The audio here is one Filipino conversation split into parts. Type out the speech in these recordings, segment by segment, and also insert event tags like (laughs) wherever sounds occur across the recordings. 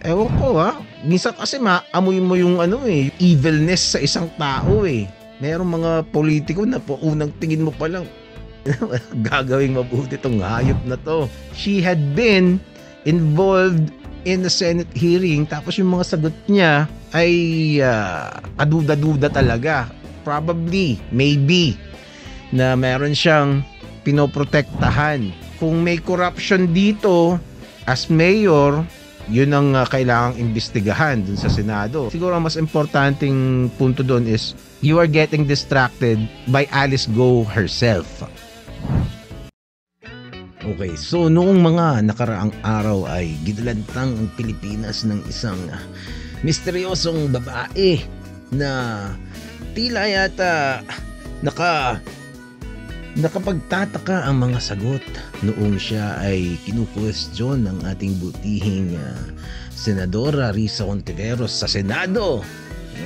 Ewan ko ha. Minsan kasi maamoy mo yung ano eh, evilness sa isang tao eh. Merong mga politiko na po unang tingin mo pa lang (laughs) gagawing mabuti tong hayop na to. She had been involved in the Senate hearing tapos yung mga sagot niya ay uh, kaduda-duda talaga. Probably, maybe na meron siyang pinoprotektahan. Kung may corruption dito as mayor, yun ang uh, kailangang imbestigahan dun sa Senado. Siguro ang mas importanteng punto doon is you are getting distracted by Alice Go herself. Okay, so noong mga nakaraang araw ay gidalantang ang Pilipinas ng isang uh, misteryosong babae na tila yata naka Nakapagtataka ang mga sagot noong siya ay kinukwestiyon ng ating butihing uh, Senadora Risa Ontiveros sa Senado.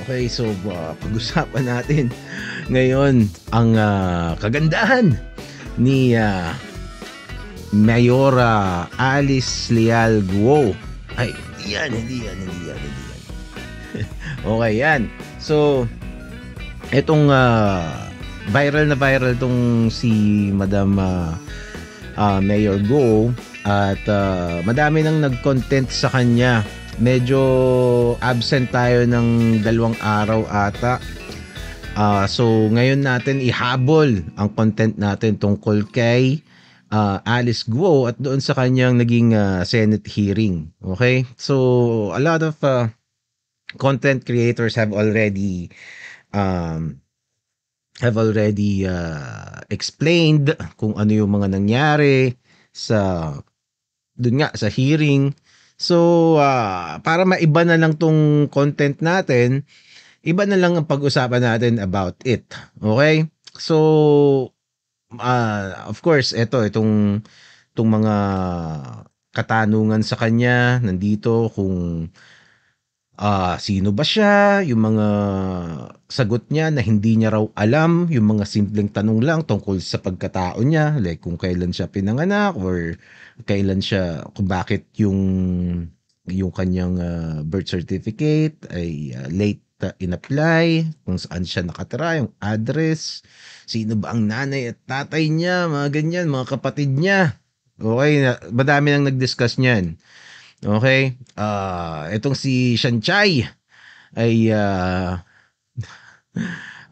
Okay, so uh, pag-usapan natin ngayon ang uh, kagandahan ni uh, Mayora Alice Leal Guo. Ay, yan, hindi yan, hindi yan, hindi yan. (laughs) okay, yan. So, itong uh, viral na viral tong si Madam uh, uh, Mayor Go at uh, madami nang nag-content sa kanya. Medyo absent tayo ng dalawang araw ata. Uh, so ngayon natin ihabol ang content natin tungkol kay uh, Alice Guo at doon sa kanyang naging uh, Senate hearing. Okay? So a lot of uh, content creators have already um, have already uh, explained kung ano yung mga nangyari sa dun nga sa hearing. So uh, para maiba na lang tong content natin, iba na lang ang pag-usapan natin about it. Okay? So uh, of course, ito itong itong mga katanungan sa kanya nandito kung ah, sino ba siya, yung mga sagot niya na hindi niya raw alam, yung mga simpleng tanong lang tungkol sa pagkatao niya, like kung kailan siya pinanganak or kailan siya, kung bakit yung yung kanyang uh, birth certificate ay uh, late ah, in-apply, kung saan siya nakatira, yung address, sino ba ang nanay at tatay niya, mga ganyan, mga kapatid niya. Okay, madami nang nag-discuss niyan. Okay? Uh, itong si Shanchai ay uh,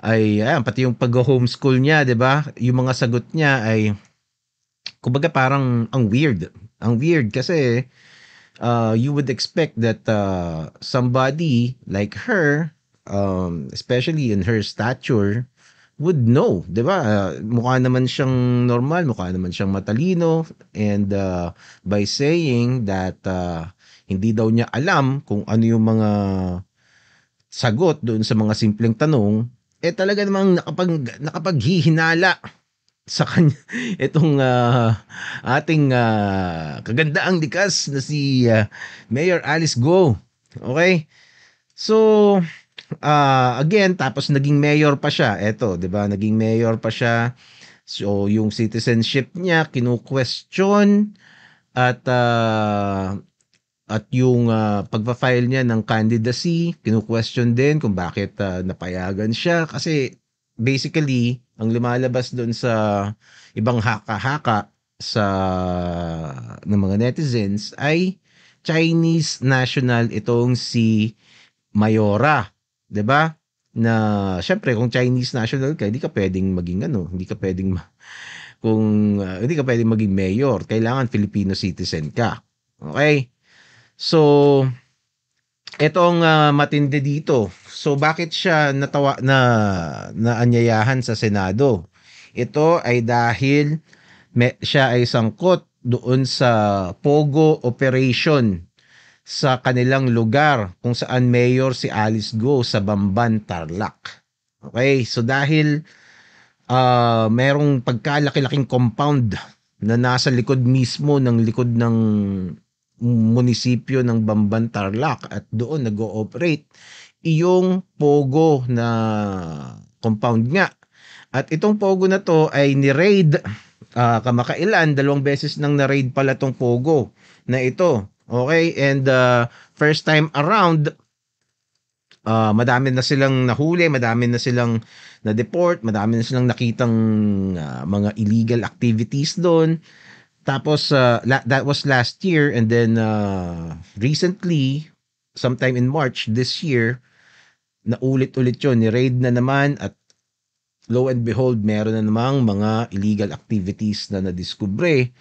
ay ayan, pati yung pag-homeschool niya, 'di ba? Yung mga sagot niya ay kumbaga parang ang weird. Ang weird kasi uh, you would expect that uh, somebody like her um, especially in her stature would know, 'di ba? Uh, mukha naman siyang normal, mukha naman siyang matalino and uh, by saying that uh, hindi daw niya alam kung ano yung mga sagot doon sa mga simpleng tanong, eh talaga namang nakapag nakapaghihinala sa kanya (laughs) itong uh, ating uh, kagandaang likas na si uh, Mayor Alice Go. Okay? So, uh, again, tapos naging mayor pa siya. Eto, 'di ba? Naging mayor pa siya. So, yung citizenship niya kinu-question at uh, at yung uh, ah, pagpa-file niya ng candidacy, kinu-question din kung bakit uh, napayagan siya kasi basically ang lumalabas doon sa ibang haka-haka sa ng mga netizens ay Chinese national itong si Mayora 'Di ba? Na syempre kung Chinese national ka, hindi ka pwedeng maging ano, hindi ka pwedeng ma- kung uh, hindi ka pwedeng maging mayor, kailangan Filipino citizen ka. Okay? So etong uh, ah, matindi dito. So bakit siya natawa na naanyayahan sa Senado? Ito ay dahil may, siya ay sangkot doon sa Pogo operation sa kanilang lugar kung saan mayor si Alice Go sa Bamban, Tarlac. Okay, so dahil uh, merong pagkalaki-laking compound na nasa likod mismo ng likod ng munisipyo ng Bamban, Tarlac at doon nag-ooperate iyong pogo na compound nga. At itong pogo na to ay ni-raid uh, kamakailan, dalawang beses nang na-raid pala tong pogo na ito Okay, and uh, first time around, uh, madami na silang nahuli, madami na silang na-deport, madami na silang nakitang uh, mga illegal activities doon. Tapos, uh, la- that was last year, and then uh, recently, sometime in March this year, naulit-ulit yun, ni-raid na naman at lo and behold, meron na namang mga illegal activities na nadiskubre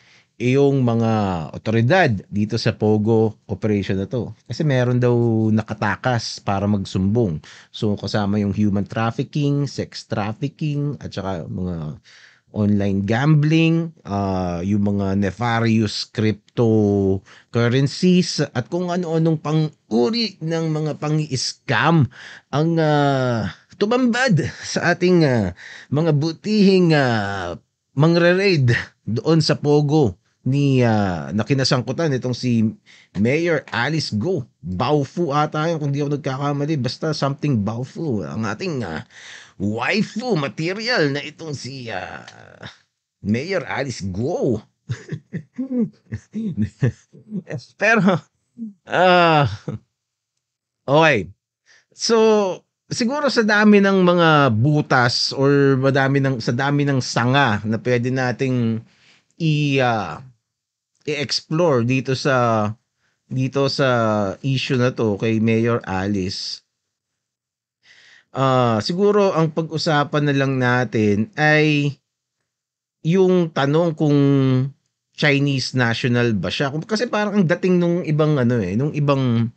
iyong mga otoridad dito sa Pogo operation na to. Kasi meron daw nakatakas para magsumbong. So kasama yung human trafficking, sex trafficking, at saka mga online gambling, uh, yung mga nefarious crypto currencies, at kung ano-anong pang-uri ng mga pang-scam ang uh, tumambad sa ating uh, mga butihing uh, mangre-raid doon sa Pogo ni uh, nakinasangkutan itong si Mayor Alice Go. Baofu ata yun kung di ako nagkakamali. Basta something Baofu. Ang ating uh, waifu material na itong si uh, Mayor Alice Go. (laughs) Pero, ah, uh, okay. So, siguro sa dami ng mga butas or madami ng, sa dami ng sanga na pwede nating i- uh, i-explore dito sa dito sa issue na to kay Mayor Alice. Uh, siguro ang pag-usapan na lang natin ay yung tanong kung Chinese national ba siya? Kasi parang ang dating nung ibang ano eh, nung ibang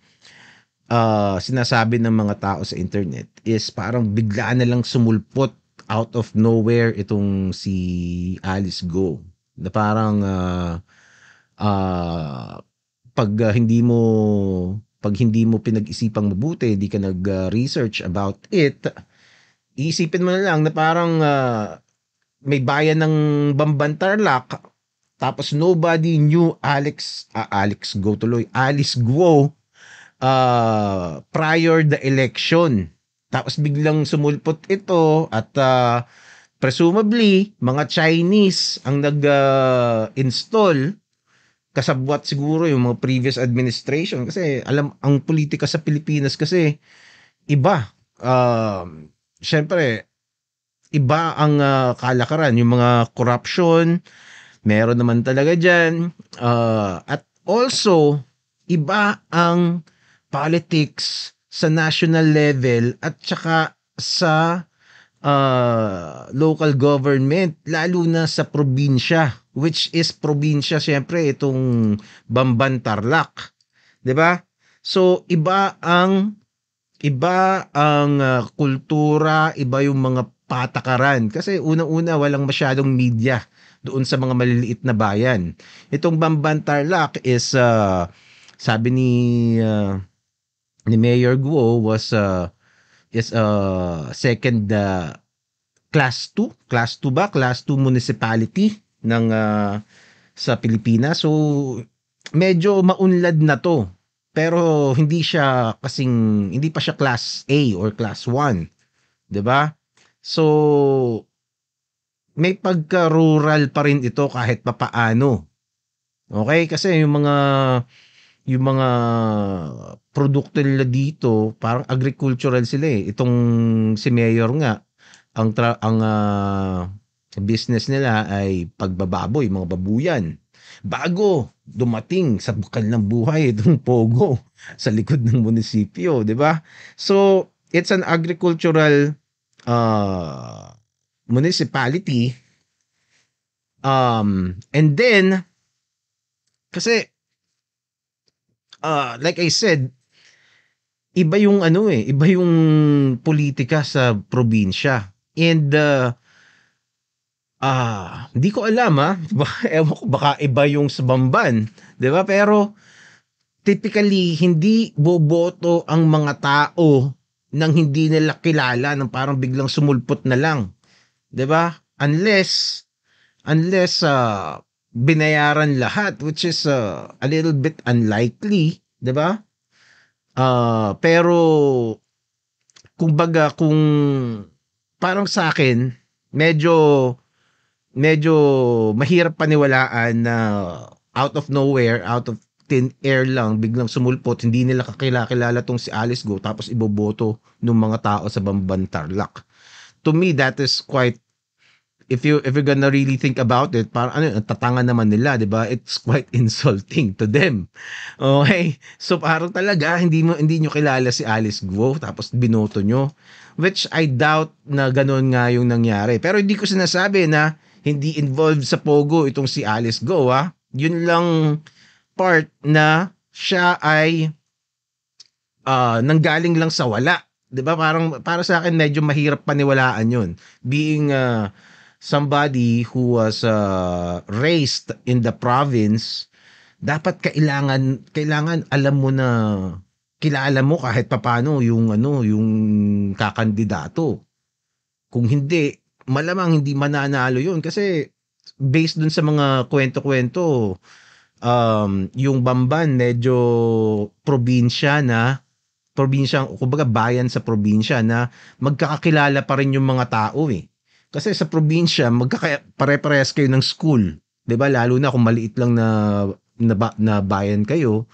uh, sinasabi ng mga tao sa internet is parang bigla na lang sumulpot out of nowhere itong si Alice Go. Na parang uh, uh, pag uh, hindi mo pag hindi mo pinag-isipang mabuti, hindi ka nag-research about it, iisipin mo na lang na parang uh, may bayan ng Bambantarlak tapos nobody knew Alex uh, Alex Go tuloy Alice Guo uh, prior the election. Tapos biglang sumulpot ito at uh, presumably mga Chinese ang nag-install uh, kasabwat siguro yung mga previous administration kasi alam ang politika sa Pilipinas kasi iba. Uh, syempre iba ang uh, kalakaran, yung mga corruption, meron naman talaga diyan Uh, ah, at also, iba ang politics sa national level at saka sa uh, local government, lalo na sa probinsya which is probinsya syempre itong Bamban Tarlac. 'Di ba? So iba ang iba ang uh, kultura, iba yung mga patakaran kasi unang-una walang masyadong media doon sa mga maliliit na bayan. Itong Bamban Tarlac is uh, sabi ni uh, ni Mayor Guo was uh, is uh, second uh, class 2, class 2 ba? Class 2 municipality ng uh, sa Pilipinas. So medyo maunlad na to. Pero hindi siya kasing hindi pa siya class A or class 1, 'di ba? So may pagka-rural pa rin ito kahit papaano. Okay? Kasi yung mga yung mga produkto nila dito, parang agricultural sila eh. Itong si Mayor nga, ang tra- ang uh, business nila ay pagbababoy, mga babuyan. Bago dumating sa bukal ng buhay itong (laughs) pogo sa likod ng munisipyo, di ba? So, it's an agricultural uh, municipality. Um, and then, kasi, uh, like I said, iba yung ano eh, iba yung politika sa probinsya. And uh, Ah, hindi ko alam ha. Ah. (laughs) Ewan baka iba yung sa Bamban. Di ba? Pero, typically, hindi boboto ang mga tao nang hindi nila kilala, nang parang biglang sumulpot na lang. Di ba? Unless, unless uh, binayaran lahat, which is uh, a little bit unlikely. Di ba? Uh, pero, kumbaga, kung parang sa akin, medyo medyo mahirap paniwalaan na out of nowhere, out of thin air lang, biglang sumulpot, hindi nila kakilala kilala tong si Alice Go, tapos iboboto ng mga tao sa Bamban Tarlac. To me, that is quite if you if you're gonna really think about it, para ano, tatanga naman nila, 'di ba? It's quite (laughs) insulting to them. Okay? So parang talaga hindi mo hindi niyo kilala si Alice Guo tapos binoto nyo, which I doubt na ganun nga yung nangyari. Pero hindi ko sinasabi na hindi involved sa Pogo itong si Alice Go ha. Yun lang part na siya ay uh, nanggaling lang sa wala. 'Di ba? Parang para sa akin medyo mahirap paniwalaan 'yun. Being uh, somebody who was uh, raised in the province, dapat kailangan kailangan alam mo na kilala mo kahit papano yung ano, yung kakandidato. Kung hindi, malamang hindi mananalo yun kasi based dun sa mga kwento-kwento, um, yung Bamban medyo probinsya na, probinsya, kumbaga bayan sa probinsya na magkakakilala pa rin yung mga tao eh. Kasi sa probinsya, magkaka- pare-parehas kayo ng school. 'di ba? Lalo na kung maliit lang na na, na bayan kayo,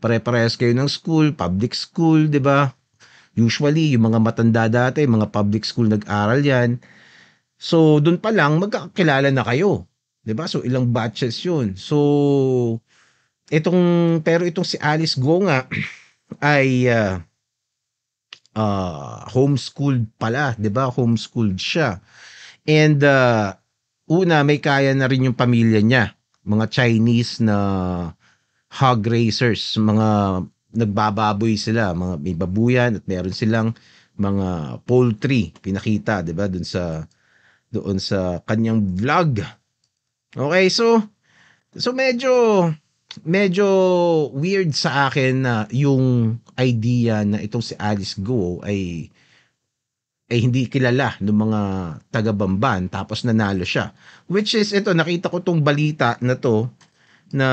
pare-parehas kayo ng school, public school, 'di ba? Usually yung mga matanda dati, mga public school nag-aral 'yan. So, doon pa lang, magkakilala na kayo. 'Di ba So, ilang batches yun. So, itong, pero itong si Alice Go nga, (clears throat) ay uh, uh, homeschooled pala. 'di ba Homeschooled siya. And, uh, una, may kaya na rin yung pamilya niya. Mga Chinese na hog racers. mga nagbababoy sila, mga may babuyan at meron silang mga poultry pinakita, 'di ba, dun sa doon sa kanyang vlog. Okay, so so medyo medyo weird sa akin na yung idea na itong si Alice Go ay ay hindi kilala ng mga taga-Bamban tapos nanalo siya. Which is ito nakita ko tong balita na to na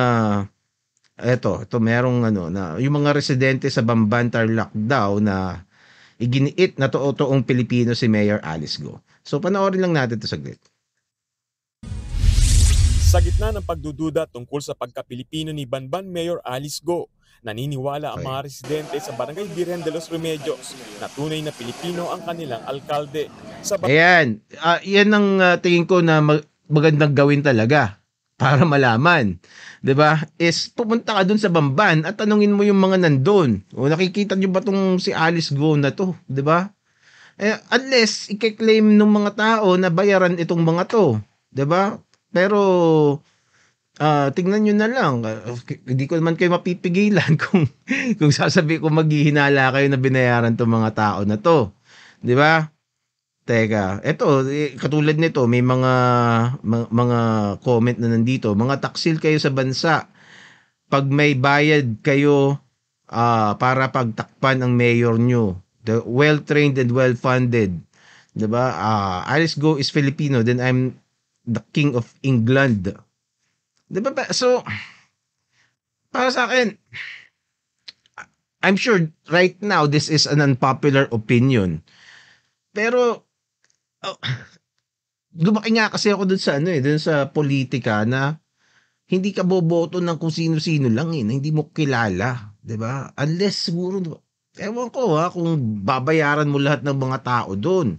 eto, ito merong ano na yung mga residente sa Bamban Tarlac daw na iginiit na totoong Pilipino si Mayor Alice Go. So panoorin lang natin ito saglit. Sa gitna ng pagdududa tungkol sa pagka-Pilipino ni Banban Mayor Alice Go, naniniwala ang mga residente sa Barangay Virgen de los Remedios na tunay na Pilipino ang kanilang alkalde. Sa Ayan, uh, yan ang uh, tingin ko na mag- magandang gawin talaga para (laughs) malaman. 'Di ba? Is pumunta ka doon sa Bamban at tanungin mo yung mga nandoon. O nakikita niyo ba tong si Alice Go na to, 'di ba? Eh, unless i-claim ng mga tao na bayaran itong mga to, 'di ba? Pero uh, tingnan niyo na lang, hindi ko naman kayo mapipigilan (laughs) kung kung sasabi ko maghihinala kayo na binayaran tong mga tao na to, 'di ba? Teka, eto, eh, katulad nito, may mga, mga mga comment na nandito, mga taksil kayo sa bansa. Pag may bayad kayo uh, para pagtakpan ang mayor nyo, the well-trained and well-funded. 'Di ba? Uh, ah, Alice Go is Filipino, then I'm the king of England. 'Di diba ba? So para sa akin I'm sure right now this is an unpopular opinion. Pero oh, lumaki nga kasi ako dun sa ano eh, dun sa politika na hindi ka boboto ng kung sino-sino lang eh, na hindi mo kilala, 'di ba? Unless siguro diba, ewan ko ha, kung babayaran mo lahat ng mga tao doon.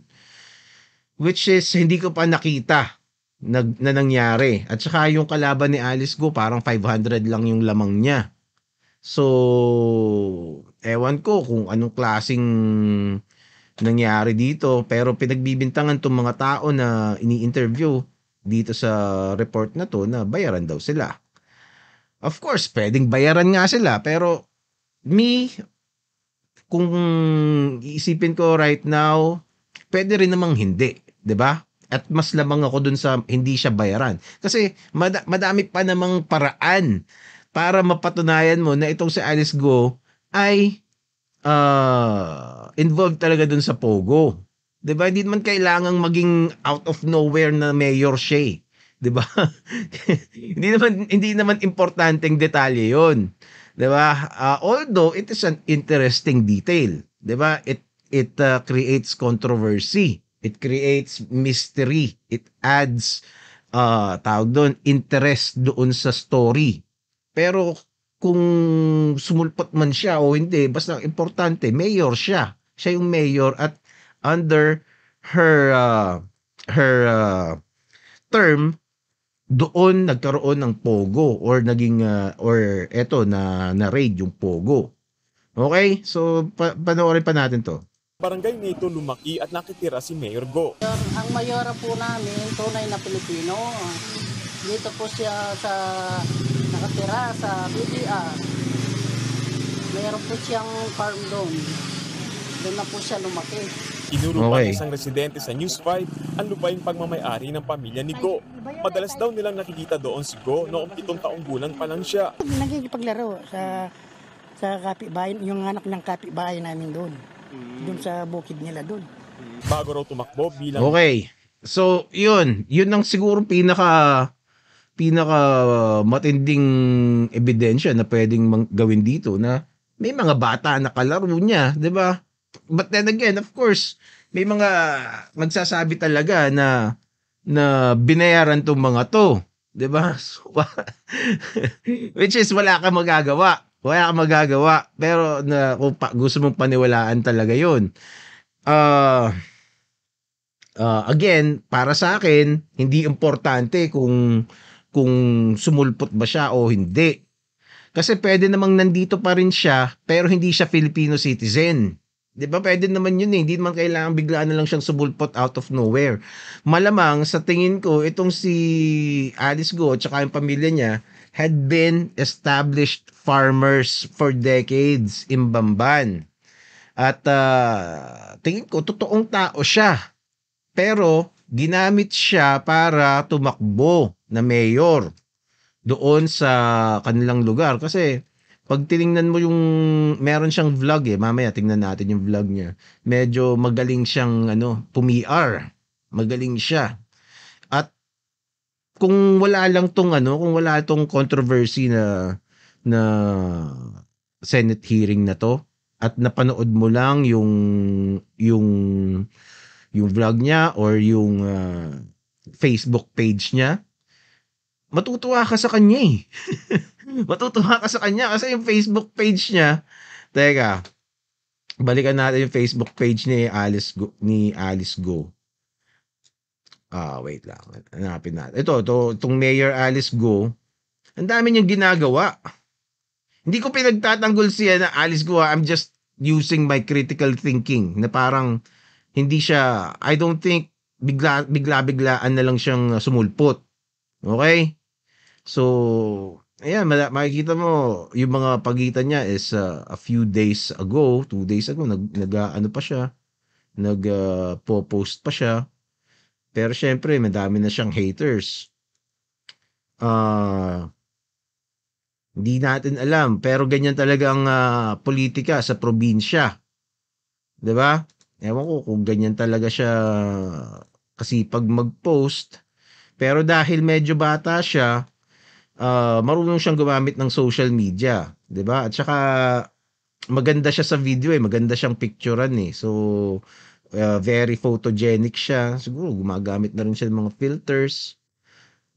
Which is, hindi ko pa nakita na, na nangyari. At saka yung kalaban ni Alice Go, parang 500 lang yung lamang niya. So, ewan ko kung anong klasing nangyari dito. Pero pinagbibintangan tong mga tao na ini-interview dito sa report na to na bayaran daw sila. Of course, pwedeng bayaran nga sila. Pero me, kung isipin ko right now, pwede rin namang hindi, 'di ba? At mas lamang ako dun sa hindi siya bayaran. Kasi mad- madami pa namang paraan para mapatunayan mo na itong si Alice Go ay uh, involved talaga dun sa Pogo. 'Di ba? Hindi man kailangang maging out of nowhere na mayor siya. Eh. 'Di ba? (laughs) hindi naman hindi naman importanteng detalye 'yon. 'Di ba? Uh, although it is an interesting detail, 'di ba? It it uh, creates controversy. It creates mystery. It adds uh, tawag doon, interest doon sa story. Pero kung sumulpot man siya o hindi, basta importante, mayor siya. Siya yung mayor at under her uh, her uh, term, doon nagkaroon ng pogo or naging uh, or eto na na raid yung pogo. Okay? So pa- panoorin pa natin 'to. Barangay nito lumaki at nakitira si Mayor Go. Ang mayora po namin, tunay na Pilipino. Dito po siya sa nakatira sa BDR. Mayroon po siyang farm doon. Doon na po siya lumaki. Sinuro okay. pa isang residente sa News 5 ang lupaing pagmamayari ng pamilya ni Go. Madalas daw nilang nakikita doon si Go noong pitong taong gulang pa lang siya. Nagigipaglaro sa sa kapitbahay, yung anak ng kapitbahay namin doon. Mm. Doon sa bukid nila doon. Bago raw tumakbo bilang... Okay. So, yun. Yun ang siguro pinaka pinaka matinding ebidensya na pwedeng gawin dito na may mga bata na kalaro niya, 'di ba? but then again, of course, may mga magsasabi talaga na na binayaran tong mga to. 'Di ba? (laughs) So, (laughs) which is wala kang magagawa. Wala kang magagawa. Pero na kung pa, gusto mong paniwalaan talaga 'yon. Uh, ah, uh, ah, again, para sa akin, hindi importante kung kung sumulpot ba siya o hindi. Kasi pwede namang nandito pa rin siya pero hindi siya Filipino citizen. 'Di ba? Pwede naman 'yun eh. Hindi naman kailangan biglaan na lang siyang subulpot out of nowhere. Malamang sa tingin ko itong si Alice Go at saka yung pamilya niya had been established farmers for decades in Bamban. At uh, tingin ko totoong tao siya. Pero ginamit siya para tumakbo na mayor doon sa kanilang lugar kasi pag tiningnan mo yung meron siyang vlog eh, mamaya tingnan natin yung vlog niya. Medyo magaling siyang ano, pumiar Magaling siya. At kung wala lang tong ano, kung wala tong controversy na na Senate hearing na to at napanood mo lang yung yung yung vlog niya or yung uh, Facebook page niya matutuwa ka sa kanya eh. (laughs) matutuwa ka sa kanya kasi yung Facebook page niya, teka, balikan natin yung Facebook page ni Alice Go, ni Alice Go. Ah, wait lang. Hanapin natin. Ito, to, tong Mayor Alice Go, ang dami niyang ginagawa. Hindi ko pinagtatanggol siya na Alice Go. Ah, I'm just using my critical thinking na parang hindi siya, I don't think bigla, bigla-biglaan na lang siyang sumulpot. Okay? So, ayan, makikita mo, yung mga pagitan niya is uh, a few days ago, two days ago, nag, nag ano pa siya, nag-post uh, pa siya. Pero syempre, madami na siyang haters. Ah... Uh, hindi natin alam, pero ganyan talaga ang uh, politika sa probinsya. 'Di ba? Ewan ko kung ganyan talaga siya kasi pag mag-post, pero dahil medyo bata siya, uh, marunong siyang gumamit ng social media, 'di ba? At saka maganda siya sa video eh, maganda siyang picturean eh. So uh, very photogenic siya. Siguro gumagamit na rin siya ng mga filters.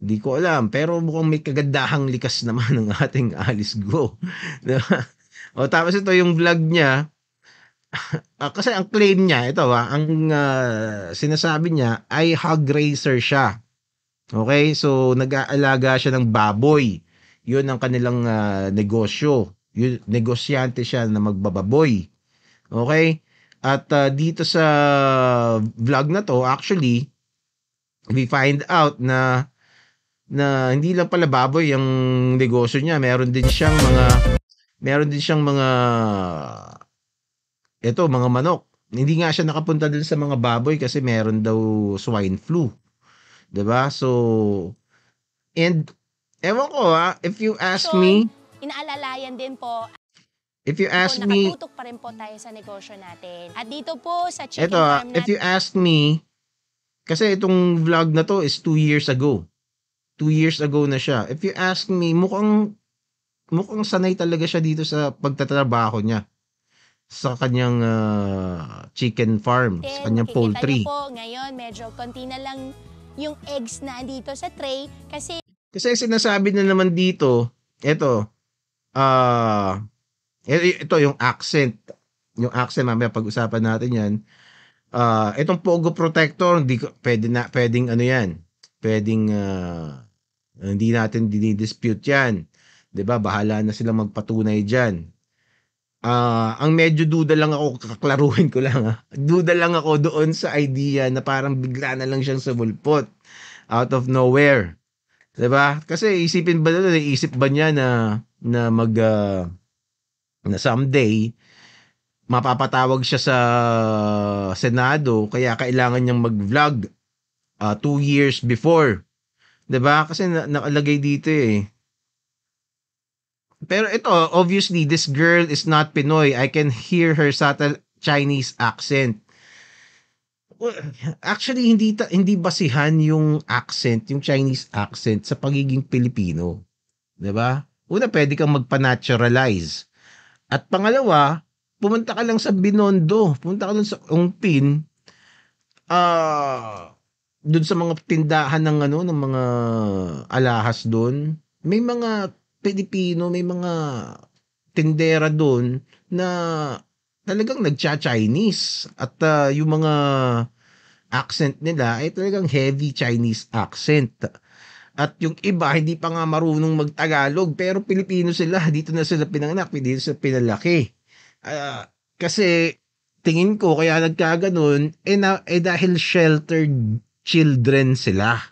Hindi ko alam, pero mukhang may kagandahang likas (laughs) naman ng ating Alice Go. (laughs) diba? O tapos ito yung vlog niya. Ah, kasi ang claim niya, ito ha, ang uh, sinasabi niya, ay hug racer siya. Okay? So, nag-aalaga siya ng baboy. Yun ang kanilang uh, negosyo. Yun, negosyante siya na magbababoy. Okay? At uh, dito sa vlog na to, actually, we find out na na hindi lang pala baboy yung negosyo niya. Meron din siyang mga meron din siyang mga ito, mga manok. Hindi nga siya nakapunta din sa mga baboy kasi meron daw swine flu. 'Di ba? So and ewan ko ha, if you ask so, me, inaalalayan din po If you ask so, me, nakatutok pa rin po tayo sa negosyo natin. At dito po sa chicken ito, farm natin. If you ask me, kasi itong vlog na to is two years ago. Two years ago na siya. If you ask me, mukhang, mukhang sanay talaga siya dito sa pagtatrabaho niya sa kanyang uh, chicken farm, Then, sa eh, kanyang poultry. po, ngayon medyo konti na lang yung eggs na dito sa tray kasi kasi sinasabi na naman dito, ito, ah, uh, ito yung accent. Yung accent, mamaya pag-usapan natin yan. Ah, uh, itong Pogo Protector, hindi ko, pwede na, pwedeng ano yan, pwedeng, uh, hindi natin dinidispute yan. 'di ba? Bahala na silang magpatunay diyan. Ah, uh, ang medyo duda lang ako, kaklaruhin ko lang ha. Ah. Duda lang ako doon sa idea na parang bigla na lang siyang sumulpot out of nowhere. 'Di ba? Kasi isipin ba nila, isip ba niya na na mag uh, na someday mapapatawag siya sa Senado kaya kailangan niyang mag-vlog uh, two years before. 'Di ba? Kasi na- nakalagay dito eh pero ito, obviously, this girl is not Pinoy. I can hear her subtle Chinese accent. actually, hindi, ta, hindi basihan yung accent, yung Chinese accent sa pagiging Pilipino. ba? Diba? Una, pwede kang magpa-naturalize. At pangalawa, pumunta ka lang sa Binondo, pumunta ka lang sa Ungpin, ah, uh, doon sa mga tindahan ng ano, ng mga alahas doon, may mga Pilipino, may mga tindera doon na talagang nagcha-Chinese at uh, yung mga accent nila ay talagang heavy Chinese accent. At yung iba, hindi pa nga marunong magtagalog pero Pilipino sila. (laughs) Dito na sila pinanganak, dito sila pinalaki. Uh, kasi tingin ko kaya nagkaganon eh, na, eh dahil sheltered children sila.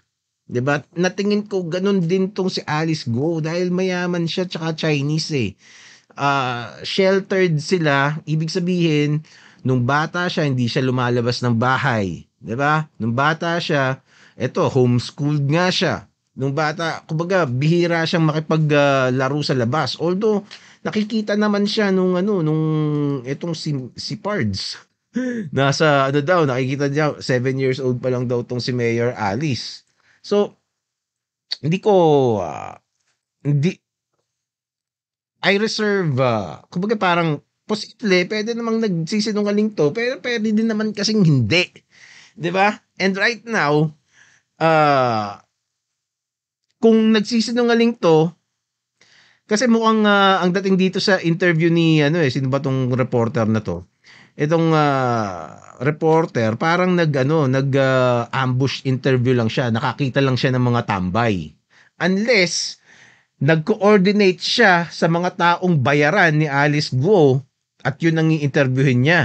'Di ba? Natingin ko ganun din tong si Alice Go dahil mayaman siya tsaka Chinese eh. Uh, sheltered sila, ibig sabihin nung bata siya hindi siya lumalabas ng bahay, 'di ba? Nung bata siya, eto homeschooled nga siya. Nung bata, kumbaga bihira siyang makipaglaro uh, sa labas. Although nakikita naman siya nung ano nung etong si si Pards. (laughs) Nasa ano daw, nakikita niya 7 years old pa lang daw tong si Mayor Alice. So, hindi ko, uh, hindi, I reserve, uh, kumbaga parang, posible, pwede namang nagsisinungaling to, pero pwede din naman kasing hindi. ba? Diba? And right now, uh, kung nagsisinungaling to, kasi mukhang uh, ang dating dito sa interview ni ano eh sino ba tong reporter na to? itong uh, reporter parang nag ano, nag uh, ambush interview lang siya, nakakita lang siya ng mga tambay. Unless nag-coordinate siya sa mga taong bayaran ni Alice Guo at yun ang i-interviewin niya.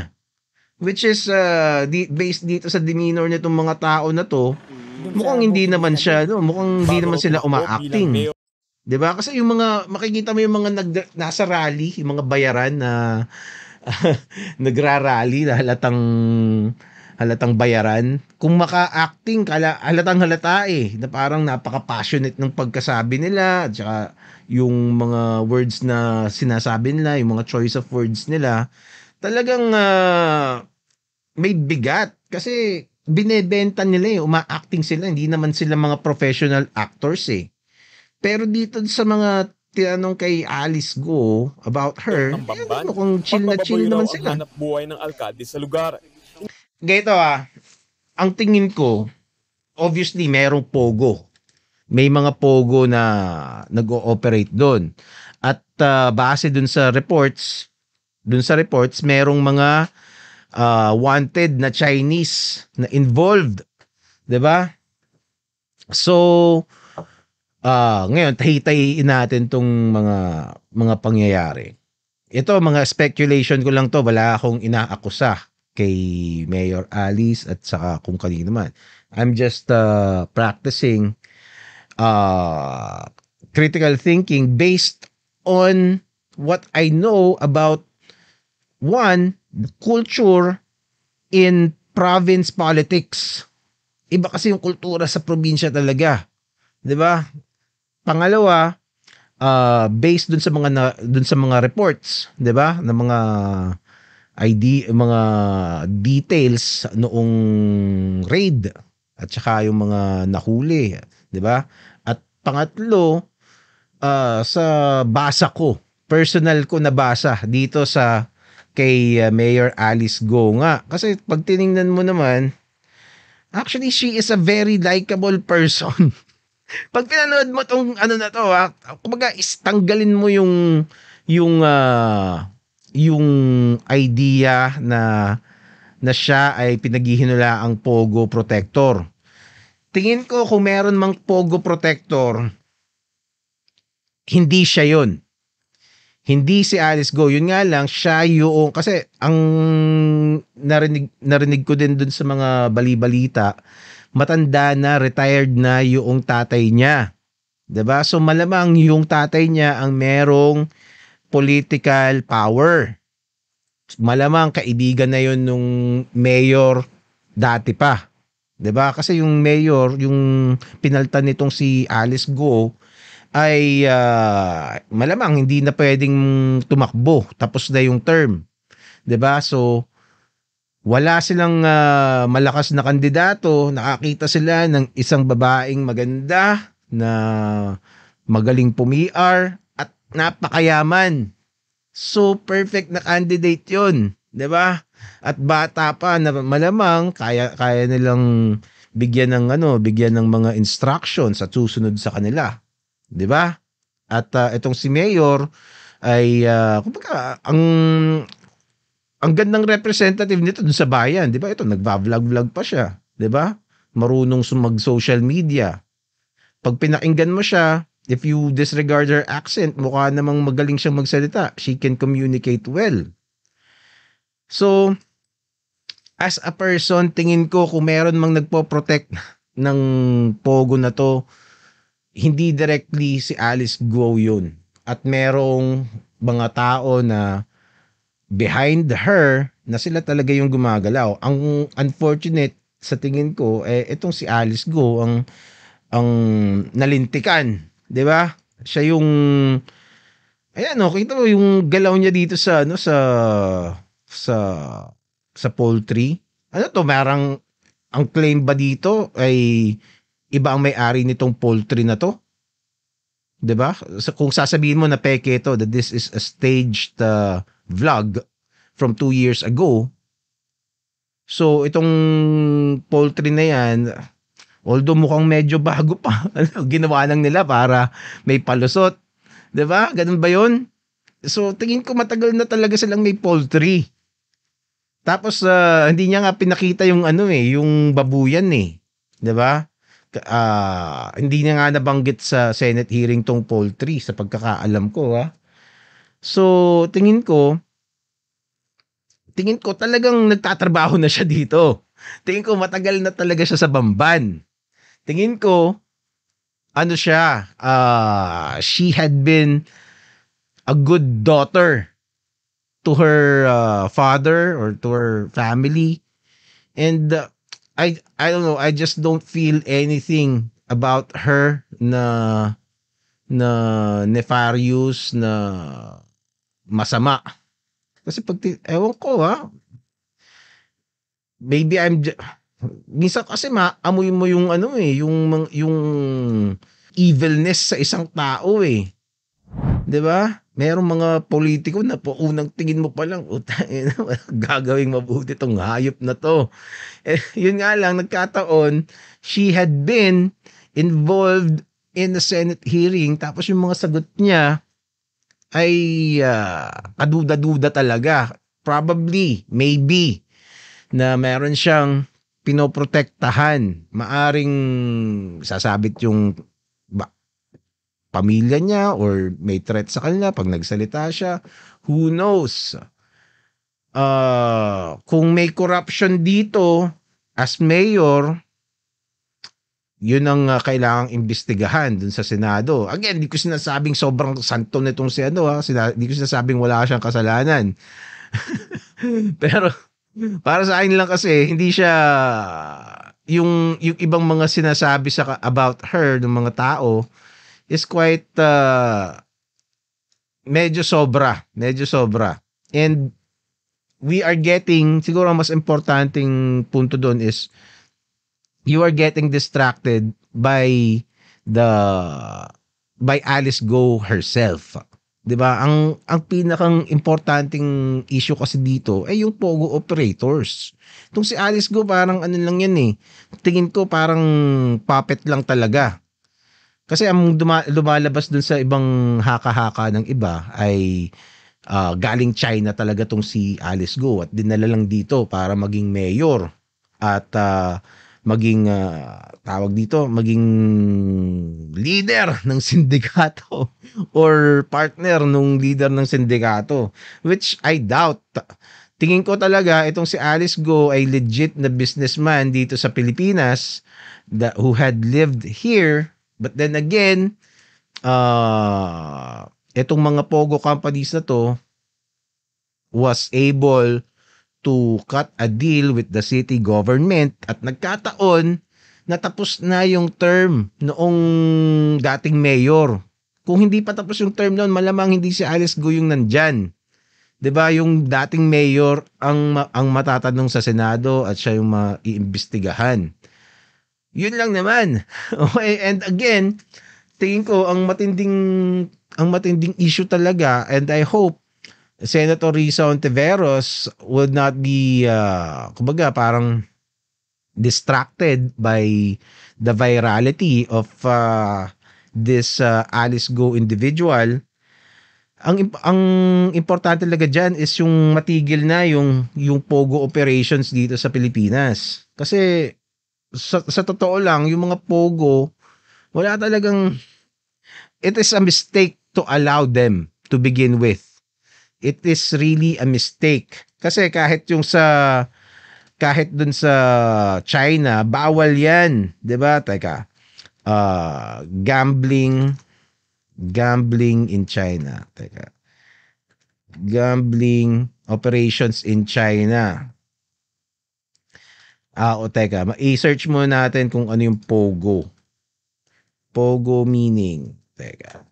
Which is uh, di- based dito sa demeanor nitong mga tao na to, mukhang hindi naman siya, no? mukhang hindi naman sila umaacting. 'Di ba? Kasi yung mga makikita mo yung mga nag, nasa rally, yung mga bayaran na uh, (laughs) nagrarally na halatang halatang bayaran. Kung maka-acting, kala, halatang halata eh. Na parang napaka-passionate ng pagkasabi nila. At saka yung mga words na sinasabi nila, yung mga choice of words nila. Talagang uh, may bigat. Kasi binebenta nila eh. Uma-acting sila. Hindi naman sila mga professional actors eh. Pero dito sa mga tinanong kay Alice Go about her, ano, kung chill na chill naman sila. Ang hanap buhay ng alkalde sa lugar. Gayto ah, ang tingin ko, obviously merong pogo. May mga pogo na nag-ooperate doon. At uh, base doon sa reports, doon sa reports, merong mga uh, wanted na Chinese na involved. 'Di ba? So, Uh, ngayon, tahitayin natin tong mga mga pangyayari. Ito, mga speculation ko lang to. Wala akong inaakusa kay Mayor Alice at saka kung kanino man. I'm just uh, practicing uh, critical thinking based on what I know about one, the culture in province politics. Iba kasi yung kultura sa probinsya talaga. 'di ba? Pangalawa, uh, based dun sa mga na, dun sa mga reports, 'di ba? Ng mga ID mga details noong raid at saka yung mga nahuli, 'di ba? At pangatlo, uh, sa basa ko, personal ko nabasa dito sa kay ah, Mayor Alice Go nga. Kasi pag tiningnan mo naman, actually she is a very likable (laughs) person pag pinanood mo tong ano na to, ha, kumbaga istanggalin mo yung yung uh, yung idea na na siya ay pinaghihinula ang Pogo Protector. Tingin ko kung meron mang Pogo Protector, hindi siya yon Hindi si Alice Go. Yun nga lang, siya yung... Kasi ang narinig, narinig ko din dun sa mga balibalita, balita matanda na, retired na yung tatay niya. 'Di ba? So malamang yung tatay niya ang merong political power. Malamang kaibigan na yon nung mayor dati pa. 'Di ba? Kasi yung mayor, yung pinalta nitong si Alice Go ay uh, malamang hindi na pwedeng tumakbo tapos na yung term. 'Di ba? So wala silang uh, malakas na kandidato, nakakita sila ng isang babaeng maganda na magaling pumiar at napakayaman. So perfect na candidate 'yon, 'di ba? At bata pa na malamang kaya kaya nilang bigyan ng ano, bigyan ng mga instructions sa susunod sa kanila, 'di ba? At uh, itong si Mayor ay uh, kumbaga ang ang gandang representative nito dun sa bayan, 'di ba? Ito nagva-vlog-vlog pa siya, 'di ba? Marunong sumag social media. Pag pinakinggan mo siya, if you disregard her accent, mukha namang magaling siyang magsalita. She can communicate well. So, as a person, tingin ko kung meron mang nagpo-protect ng Pogo na to, hindi directly si Alice Guo yun. At merong mga tao na behind her na sila talaga yung gumagalaw. Ang unfortunate sa tingin ko eh itong si Alice Go ang ang nalintikan, 'di ba? Siya yung ayan oh, kita mo yung galaw niya dito sa ano sa sa sa poultry. Ano to, merang ang claim ba dito ay iba ang may-ari nitong poultry na to? 'Di ba? kung sasabihin mo na peke ito that this is a staged uh, vlog from 2 years ago. So itong poultry na yan, although mukhang medyo bago pa, (laughs) ano, ginawa lang nila para may palusot. 'Di ba? Ganun ba 'yon? So tingin ko matagal na talaga silang may poultry. Tapos uh, hindi niya nga pinakita yung ano eh, yung babuyan eh. 'Di ba? Uh, hindi niya nga nabanggit sa Senate hearing tong poultry sa pagkakaalam ko ha. Ah. So, tingin ko, tingin ko talagang nagtatrabaho na siya dito. Tingin ko matagal na talaga siya sa Bamban. Tingin ko, ano siya, uh, she had been a good daughter to her uh, father or to her family. And uh, I I don't know, I just don't feel anything about her na na nefarious na masama. Kasi pag, ewan ko ha, maybe I'm, minsan kasi maamoy mo yung ano eh, yung, yung evilness sa isang tao eh. 'Di ba? Merong mga politiko na po unang tingin mo pa lang, utangin (laughs) gagawing mabuti tong hayop na to. Eh, yun nga lang nagkataon, she had been involved in the Senate hearing tapos yung mga sagot niya ay uh, kaduda-duda talaga. Probably, maybe, na meron siyang pinoprotektahan. Maaring sasabit yung ba, pamilya niya or may threat sa kanila pag nagsalita siya. Who knows? Uh, kung may corruption dito as mayor, yun ang uh, kailangang imbestigahan dun sa Senado. Again, di ko sinasabing sobrang santo nitong si ano ha. Ah, sina, di ko sinasabing wala siyang kasalanan. (laughs) Pero para sa akin lang kasi hindi siya yung yung ibang mga sinasabi sa about her ng mga tao is quite uh, medyo sobra, medyo sobra. And we are getting siguro ang mas importanteng punto doon is you are getting distracted by the by Alice Go herself. 'Di ba? Ang ang pinakang importanteng issue kasi dito ay yung pogo operators. Itong si Alice Go parang ano lang 'yan eh. Tingin ko parang puppet lang talaga. Kasi ang duma- lumalabas dun sa ibang haka-haka ng iba ay uh, galing China talaga tong si Alice Go at dinala lang dito para maging mayor. At uh, maging uh, tawag dito, maging leader (laughs) ng sindikato (laughs) or partner nung leader ng sindikato which I doubt. Tingin ko talaga itong si Alice Go ay legit na businessman dito sa Pilipinas that who had lived here but then again uh, itong mga pogo companies na to was able to cut a deal with the city government at nagkataon natapos na yung term noong dating mayor. Kung hindi pa tapos yung term noon, malamang hindi si Alice Guyong nandyan. 'Di ba yung dating mayor ang ang matatanong sa Senado at siya yung maiimbestigahan. Yun lang naman. (laughs) okay, and again, tingin ko ang matinding ang matinding issue talaga and I hope Senator Risa Ontiveros would not be, uh, kumbaga, parang distracted by the virality of uh, this uh, Alice Go individual. Ang ang importante talaga diyan is yung matigil na yung yung pogo operations dito sa Pilipinas. Kasi sa, sa totoo lang yung mga pogo wala talagang it is a mistake to allow them to begin with it is really a mistake. Kasi kahit yung sa kahit dun sa China, bawal 'yan, 'di ba? Teka. Uh, gambling gambling in China. Teka. Gambling operations in China. Ah, o teka, i-search muna natin kung ano yung pogo. Pogo meaning. Teka.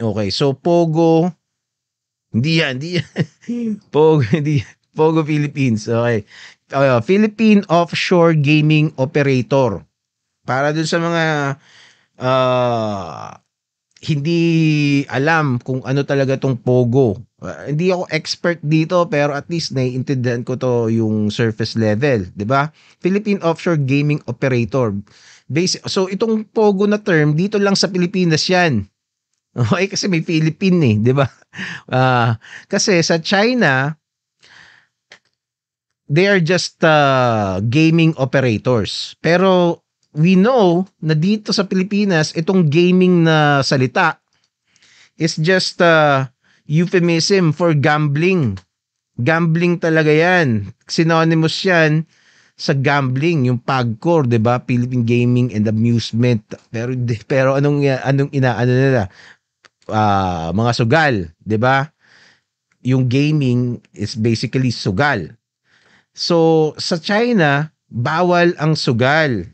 Okay, so pogo hindi yan, hindi yan. Hmm. (laughs) Pogo, hindi Pogo Philippines. Okay. Uh, Philippine Offshore Gaming Operator. Para dun sa mga uh, hindi alam kung ano talaga tong Pogo. Uh, hindi ako expert dito pero at least naiintindihan ko to yung surface level, 'di ba? Philippine Offshore Gaming Operator. Base so itong Pogo na term dito lang sa Pilipinas 'yan. Okay, kasi may Philippine eh, di ba? Uh, kasi sa China, they are just uh, gaming operators. Pero we know na dito sa Pilipinas, itong gaming na salita is just uh, euphemism for gambling. Gambling talaga yan. Synonymous yan sa gambling, yung pagcore, 'di ba? Philippine Gaming and Amusement. Pero pero anong anong inaano nila? uh, mga sugal, 'di ba? Yung gaming is basically sugal. So sa China, bawal ang sugal.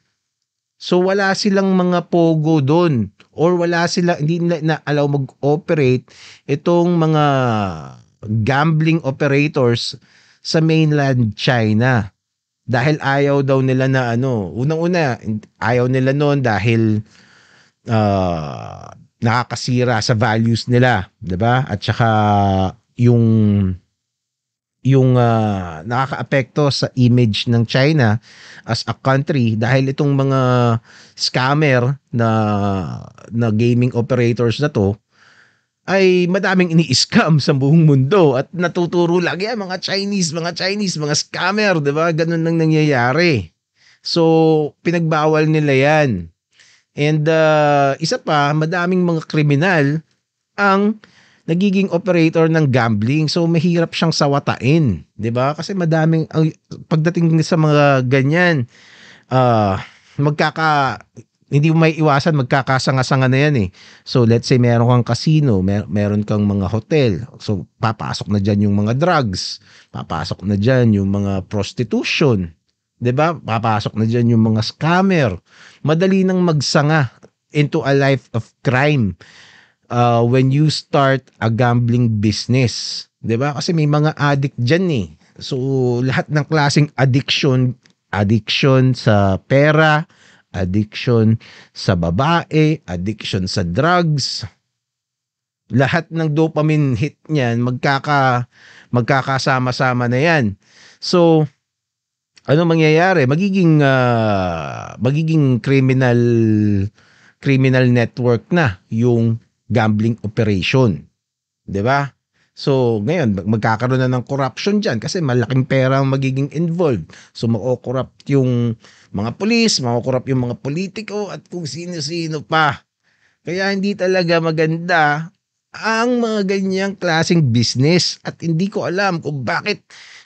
So wala silang mga pogo doon or wala sila hindi na, na allow mag-operate itong mga gambling operators sa mainland China. Dahil ayaw daw nila na ano, unang-una, ayaw nila noon dahil uh, nakakasira sa values nila, 'di ba? At saka yung yung uh, nakakaapekto sa image ng China as a country dahil itong mga scammer na na gaming operators na to ay madaming ini-scam (laughs) sa buong mundo at natuturo lagi ang ah, mga Chinese, mga Chinese, mga scammer, 'di ba? Ganun nang nangyayari. So, pinagbawal nila 'yan. And uh, isa pa, madaming mga kriminal ang nagiging operator ng gambling. So mahirap siyang sawatain, 'di ba? Kasi madaming ang pagdating sa mga ganyan uh, magkaka hindi mo may iwasan magkakasanga-sanga na yan eh. So let's say meron kang casino, mer- meron kang mga hotel. So papasok na diyan yung mga drugs, papasok na diyan yung mga prostitution, 'di ba? Papasok na diyan yung mga scammer. Madali nang magsanga into a life of crime uh, when you start a gambling business. 'Di ba? Kasi may mga addict diyan eh. So lahat ng klasing addiction, addiction sa pera, addiction sa babae, addiction sa drugs, lahat ng dopamine hit niyan magkaka magkakasama-sama na yan. So ano mangyayari? Magiging uh, magiging criminal criminal network na yung gambling operation. 'Di ba? So, ngayon, magkakaroon na ng corruption diyan kasi malaking pera ang magiging involved. So, mako-corrupt yung mga pulis, polis, corrupt yung mga politiko at kung sino-sino pa. Kaya hindi talaga maganda ang mga ganyang klaseng business at hindi ko alam kung bakit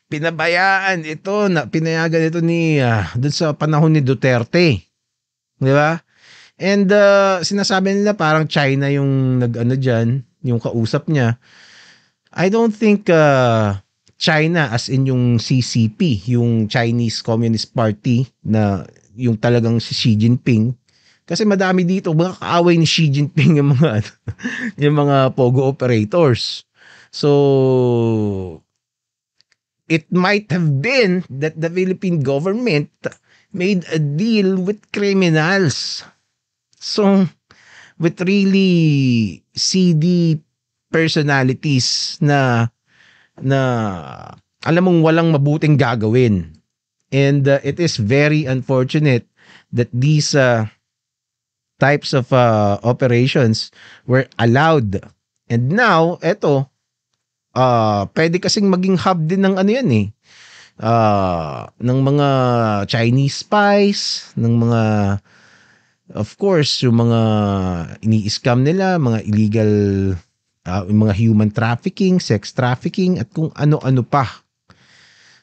pinabayaan ito, na, pinayagan ito ni, uh, dun sa panahon ni Duterte. Di ba? And uh, sinasabi nila parang China yung nag-ano dyan, yung kausap niya. I don't think uh, China as in yung CCP, yung Chinese Communist Party na yung talagang si Xi Jinping. Kasi madami dito, mga kaaway ni Xi Jinping yung mga, (laughs) yung mga pogo operators. So, it might have been that the Philippine government made a deal with criminals. So, with really seedy personalities na na alam mong walang mabuting gagawin. And uh, it is very unfortunate that these uh, types of uh, operations were allowed. And now, eto, uh, pwede kasing maging hub din ng ano yan eh. Uh, ng mga Chinese spies, ng mga of course, yung mga ini-scam nila, mga illegal uh, mga human trafficking, sex trafficking at kung ano-ano pa.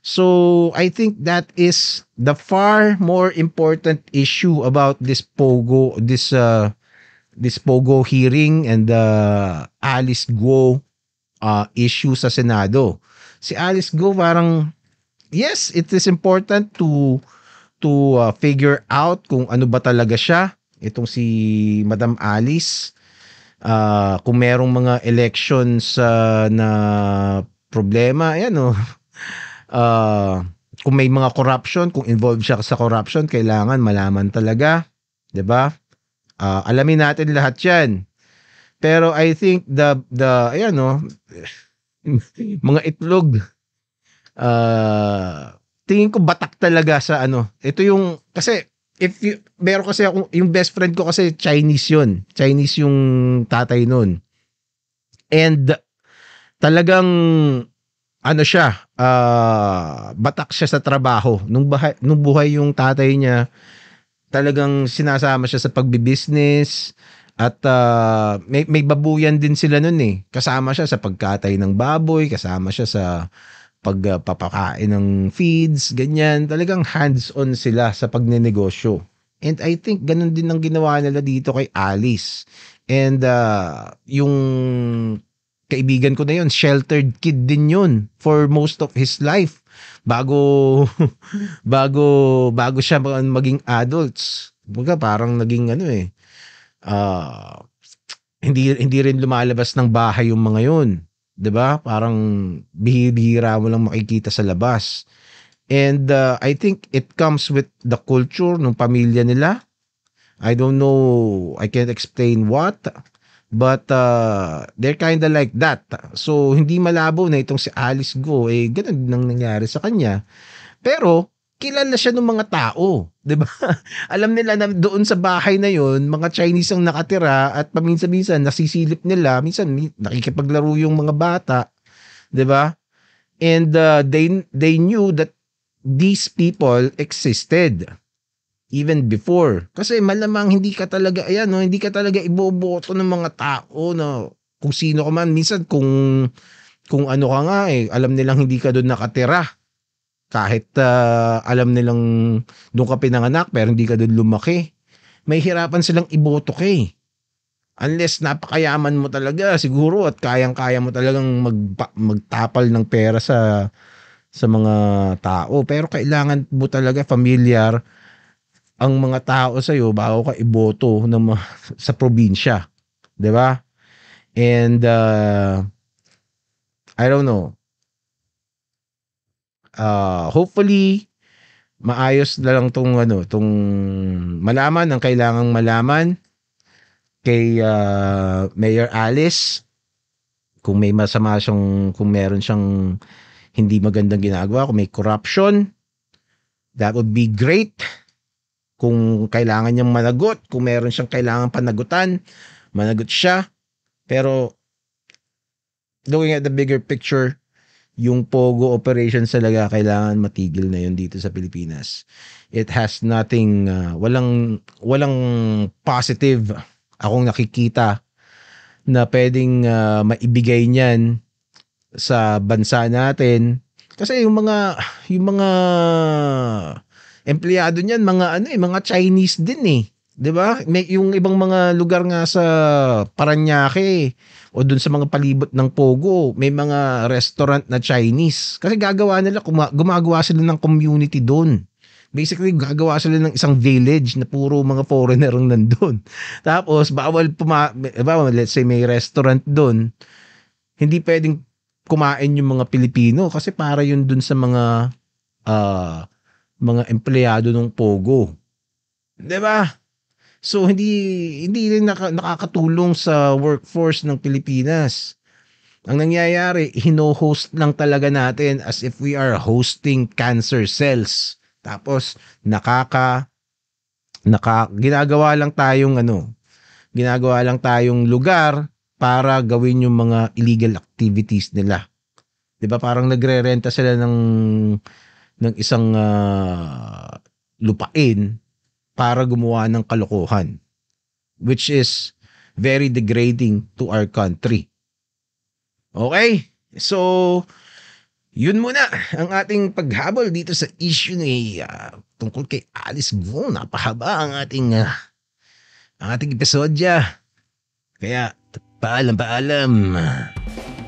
So, I think that is the far more important issue about this pogo this uh this pogo hearing and the uh, Alice Guo uh, issue sa Senado. Si Alice Go parang yes, it is important to to uh, figure out kung ano ba talaga siya itong si Madam Alice uh, kung merong mga elections uh, na problema ayan oh. (laughs) Uh, kung may mga corruption, kung involved siya sa corruption, kailangan malaman talaga, 'di ba? Uh, alamin natin lahat 'yan. Pero I think the the ayan no (laughs) mga itlog uh, tingin ko batak talaga sa ano. Ito yung kasi if you meron kasi ako yung best friend ko kasi Chinese yun. Chinese yung tatay noon. And talagang ano siya, uh, batak siya sa trabaho. Nung, bahay, nung buhay yung tatay niya, talagang sinasama siya sa pagbi-business, at uh, may, may babuyan din sila nun eh. Kasama siya sa pagkatay ng baboy, kasama siya sa pagpapakain ah, ng feeds, ganyan. Talagang hands-on sila sa pagnenegosyo. And I think ganun din ang ginawa nila dito kay Alice. And uh, yung kaibigan ko na yun, sheltered kid din yun for most of his life bago (laughs) bago bago siya maging adults. Baga parang naging ano eh, uh, hindi hindi rin lumalabas ng bahay yung mga yun. 'Di ba? Parang bihira mo lang makikita sa labas. And uh, I think it comes with the culture ng pamilya nila. I don't know, I can't explain what, but uh, they're kind of like that. So, hindi malabo na itong si Alice Go, eh, ganun nang nangyari sa kanya. Pero, kilala siya ng mga tao, 'di ba? (laughs) Alam nila na doon sa bahay na 'yon, mga Chinese ang nakatira at paminsan-minsan nasisilip nila, minsan nakikipaglaro yung mga bata, 'di ba? And uh, they they knew that these people existed even before. Kasi malamang hindi ka talaga ayan, no, hindi ka talaga iboboto ng mga tao no kung sino ka man minsan kung kung ano ka nga eh, alam nilang hindi ka doon nakatira, kahit uh, alam nilang doon ka pinanganak pero hindi ka doon lumaki, may hirapan silang iboto kay. eh. Unless napakayaman mo talaga siguro at kayang-kaya mo talagang magpa, magtapal ng pera sa sa mga tao. Pero kailangan mo talaga familiar ang mga tao sa iyo bago ka iboto ng mga, sa probinsya. 'Di ba? And uh, I don't know uh, hopefully maayos na lang tong ano, tong malaman ang kailangang malaman kay uh, Mayor Alice kung may masama siyang kung meron siyang hindi magandang ginagawa, kung may corruption, that would be great. Kung kailangan niyang managot, kung meron siyang kailangan panagutan, managot siya. Pero looking at the bigger picture, yung pogo operation talaga kailangan matigil na yun dito sa Pilipinas. It has nothing uh, walang walang positive akong nakikita na pwedeng uh, maibigay niyan sa bansa natin kasi yung mga yung mga empleyado niyan mga ano eh mga Chinese din eh. 'Di ba? May yung ibang mga lugar nga sa Paranaque o dun sa mga palibot ng Pogo, may mga restaurant na Chinese. Kasi gagawa nila, gumagawa sila ng community doon. Basically, gagawa sila ng isang village na puro mga foreigner ang nandun. (laughs) Tapos, bawal, puma- bawal let's say may restaurant doon, hindi pwedeng kumain yung mga Pilipino kasi para yun dun sa mga uh, mga empleyado ng Pogo. 'Di ba? So hindi hindi rin nakakatulong sa workforce ng Pilipinas. Ang nangyayari, hino-host lang talaga natin as if we are hosting cancer cells. Tapos nakaka naka ginagawa lang tayong ano, ginagawa lang tayong lugar para gawin yung mga illegal activities nila. 'Di ba? Parang nagrerenta sila ng ng isang uh, lupain para gumawa ng kalokohan which is very degrading to our country. Okay? So, yun muna ang ating paghabol dito sa issue ni uh, tungkol kay Alice Go. Napahaba ang ating uh, ang ating episodya. Kaya paalam paalam.